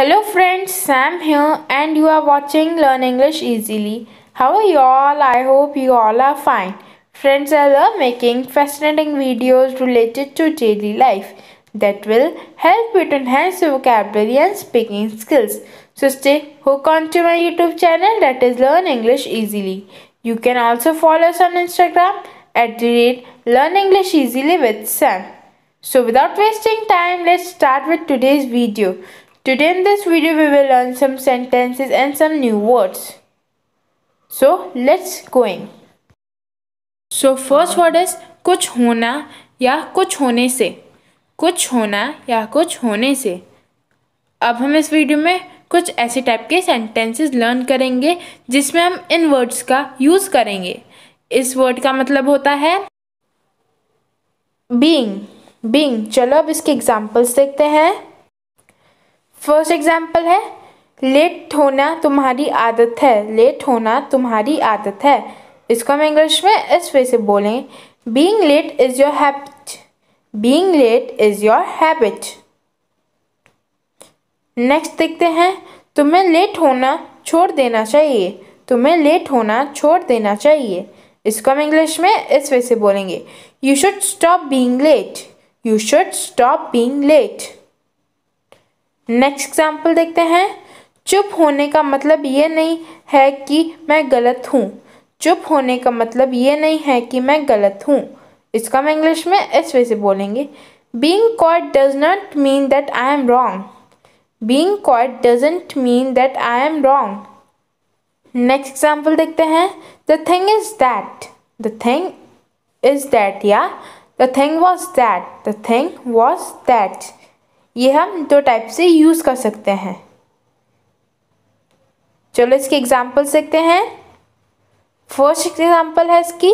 Hello friends, Sam here and you are watching Learn English Easily. How are you all? I hope you all are fine. Friends, I love making fascinating videos related to daily life that will help you to enhance your vocabulary and speaking skills. So stay hooked onto my YouTube channel that is Learn English Easily. You can also follow us on Instagram at the rate Learn English Easily with Sam. So without wasting time, let's start with today's video. Today in this video we will learn some sentences and some new words. So let's going. So first word is कुछ होना या कुछ होने से कुछ होना या कुछ होने से अब हम इस वीडियो में कुछ ऐसे टाइप के सेंटेंसेस लर्न करेंगे जिसमें हम इन वर्ड्स का यूज़ करेंगे इस वर्ड का मतलब होता है बीइंग बीइंग चलो अब इसके एग्जांपल्स देखते हैं फर्स्ट एग्जाम्पल है लेट होना तुम्हारी आदत है लेट होना तुम्हारी आदत है इसको हम इंग्लिश में इस वे से बोलें being late is your habit being late is your habit next देखते हैं तुम्हें लेट होना छोड़ देना चाहिए तुम्हें लेट होना छोड़ देना चाहिए इसको हम इंग्लिश में इस वे से बोलेंगे you should stop being late you should stop being late next example देखते हैं चुप होने का मतलब ये नहीं है कि मैं गलत हूँ चुप होने का मतलब ये नहीं है कि मैं गलत हूँ इसका हम इंग्लिश में इस वे से बोलेंगे being caught does not mean that I am wrong being caught doesn't mean that I am wrong next example देखते हैं the thing is that the thing is that या the thing was that the thing was that ये हम दो type से use कर सकते हैं चलो इसके एग्जाम्पल देखते हैं फर्स्ट एग्जाम्पल है इसकी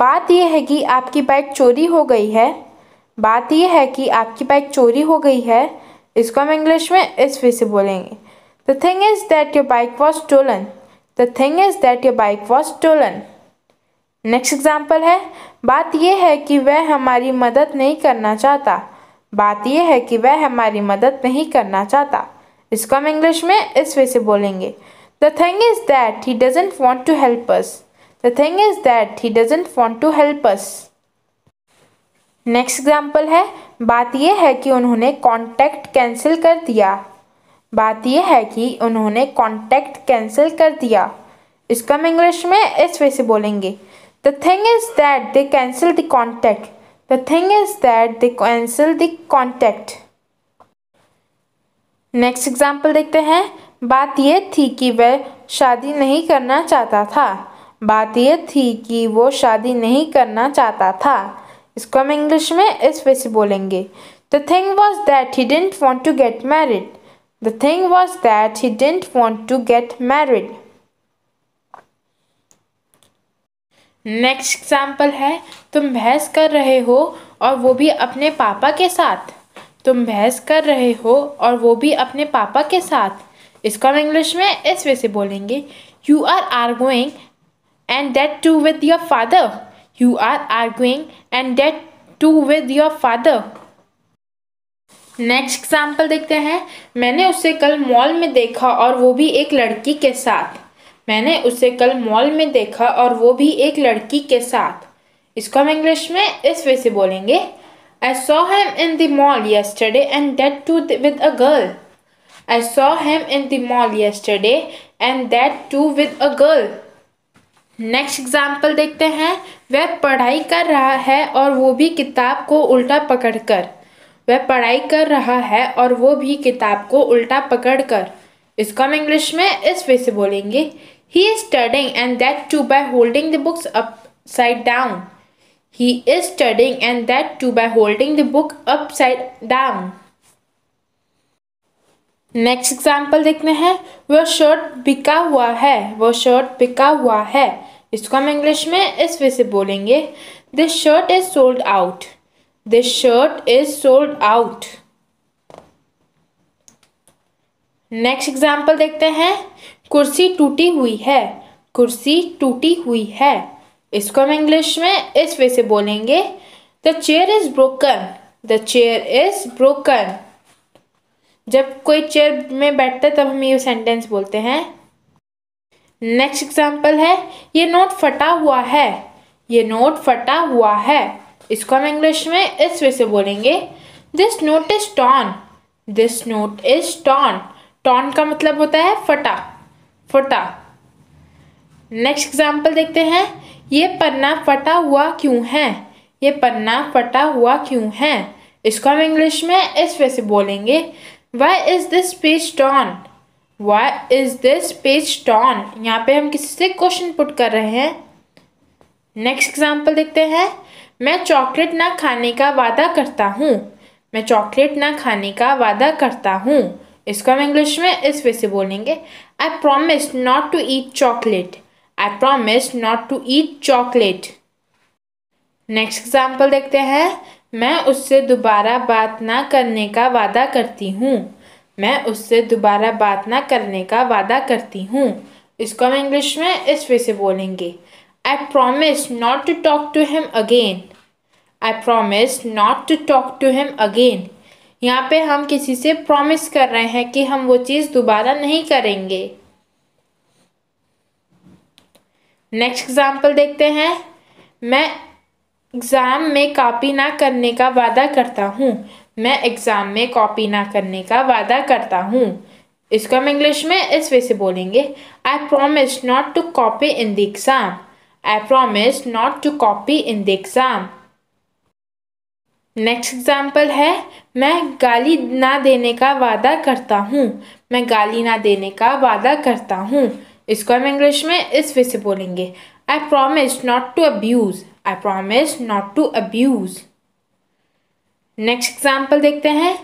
बात यह है कि आपकी बाइक चोरी हो गई है बात यह है कि आपकी बाइक चोरी हो गई है इसको हम इंग्लिश में इस वे से बोलेंगे the thing is that your bike was stolen the thing is that your bike was stolen next example है बात यह है कि वह हमारी मदद नहीं करना चाहता बात यह है कि वह हमारी मदद नहीं करना चाहता इसको हम इंग्लिश में इस वे से बोलेंगे the thing is that he doesn't want to help us the thing is that he doesn't want to help us next example है बात यह है कि उन्होंने कॉन्टैक्ट कैंसिल कर दिया बात यह है कि उन्होंने कॉन्टैक्ट कैंसिल कर दिया इसको हम इंग्लिश में इस वे से बोलेंगे the thing is that they cancel the contact The thing is that they cancel the contact. Next example देखते हैं बात यह थी कि वह शादी नहीं करना चाहता था बात यह थी कि वो शादी नहीं करना चाहता था इसको हम इंग्लिश में इस वे से बोलेंगे the thing was that he didn't want to get married the thing was that he didn't want to get married next example है तुम बहस कर रहे हो और वो भी अपने पापा के साथ तुम बहस कर रहे हो और वो भी अपने पापा के साथ इसको हम इंग्लिश में इस वे से बोलेंगे you are arguing and that too with your father you are arguing and that too with your father next example देखते हैं मैंने उसे कल मॉल में देखा और वो भी एक लड़की के साथ मैंने उसे कल मॉल में देखा और वो भी एक लड़की के साथ इसको हम इंग्लिश में इस वे से बोलेंगे I saw him in the mall yesterday and that too with a girl I saw him in the mall yesterday and that too with a girl next example देखते हैं वह पढ़ाई कर रहा है और वो भी किताब को उल्टा पकड़कर वह पढ़ाई कर रहा है और वो भी किताब को उल्टा पकड़कर इसको हम इंग्लिश में इस वे से बोलेंगे He is studying and that too by holding the books upside down. He is studying and that too by holding the book upside down. Next example देखते हैं वह शर्ट बिका हुआ है वो शर्ट बिका हुआ है इसको हम इंग्लिश में इस वे से बोलेंगे this shirt is sold out this shirt is sold out next example देखते हैं कुर्सी टूटी हुई है कुर्सी टूटी हुई है इसको हम इंग्लिश में इस वे से बोलेंगे the chair is broken the chair is broken जब कोई चेयर में बैठता है तब हम ये सेंटेंस बोलते हैं नेक्स्ट एग्जाम्पल है ये नोट फटा हुआ है ये नोट फटा हुआ है इसको हम इंग्लिश में इस वे से बोलेंगे this note is torn this note is torn torn का मतलब होता है फटा फटा नेक्स्ट एग्जाम्पल देखते हैं ये पन्ना फटा हुआ क्यों है ये पन्ना फटा हुआ क्यों है इसको हम इंग्लिश में इस वे से बोलेंगे why is this page torn why is this page torn यहाँ पे हम किसी से क्वेश्चन पुट कर रहे हैं नेक्स्ट एग्जाम्पल देखते हैं मैं चॉकलेट ना खाने का वादा करता हूँ मैं चॉकलेट ना खाने का वादा करता हूँ इसको हम इंग्लिश में इस वे से बोलेंगे I promise not to eat chocolate. I promise not to eat chocolate. Next example देखते हैं मैं उससे दोबारा बात ना करने का वादा करती हूँ मैं उससे दोबारा बात ना करने का वादा करती हूँ इसको हम इंग्लिश में इस वे से बोलेंगे I promise not to talk to him again I promise not to talk to him again यहाँ पे हम किसी से प्रॉमिस कर रहे हैं कि हम वो चीज़ दोबारा नहीं करेंगे नेक्स्ट एग्ज़ाम्पल देखते हैं मैं एग्ज़ाम में कॉपी ना करने का वादा करता हूँ मैं एग्ज़ाम में कॉपी ना करने का वादा करता हूँ इसको हम इंग्लिश में इस वे से बोलेंगे I promise not to copy in the exam I promise not to copy in the exam next example है मैं गाली ना देने का वादा करता हूँ मैं गाली ना देने का वादा करता हूँ इसको हम इंग्लिश में इस वे से बोलेंगे I promise not to abuse I promise not to abuse next example देखते हैं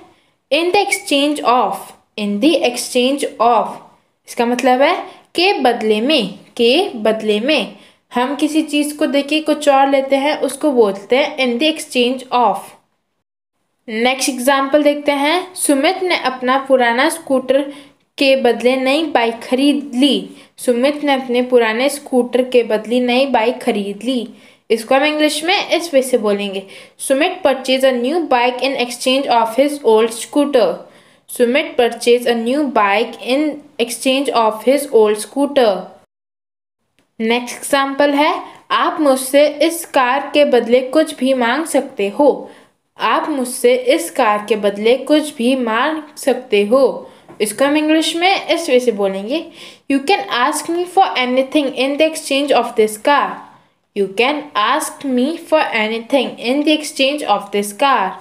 in the exchange of in the exchange of इसका मतलब है के बदले में के बदले में हम किसी चीज़ को देखे कुछ और लेते हैं उसको बोलते हैं in the exchange of next example देखते हैं सुमित ने अपना पुराना स्कूटर के बदले नई बाइक खरीद ली सुमित ने अपने पुराने स्कूटर के बदले नई बाइक खरीद ली इसको हम इंग्लिश में इस वे से बोलेंगे Sumit purchase a new bike in exchange of his old scooter Sumit purchase a new bike in exchange of his old scooter next example है आप मुझसे इस कार के बदले कुछ भी मांग सकते हो आप मुझसे इस कार के बदले कुछ भी मांग सकते हो इसको हम इंग्लिश में इस वे से बोलेंगे you can ask me for anything in the exchange of this car you can ask me for anything in the exchange of this car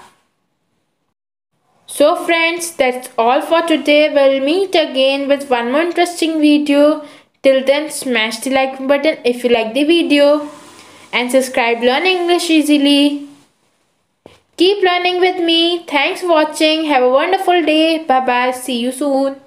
so friends that's all for today. Will meet again with one more interesting video Till then smash the like button if you like the video and subscribe learn English easily. Keep learning with me. Thanks for watching. Have a wonderful day. Bye bye. See you soon.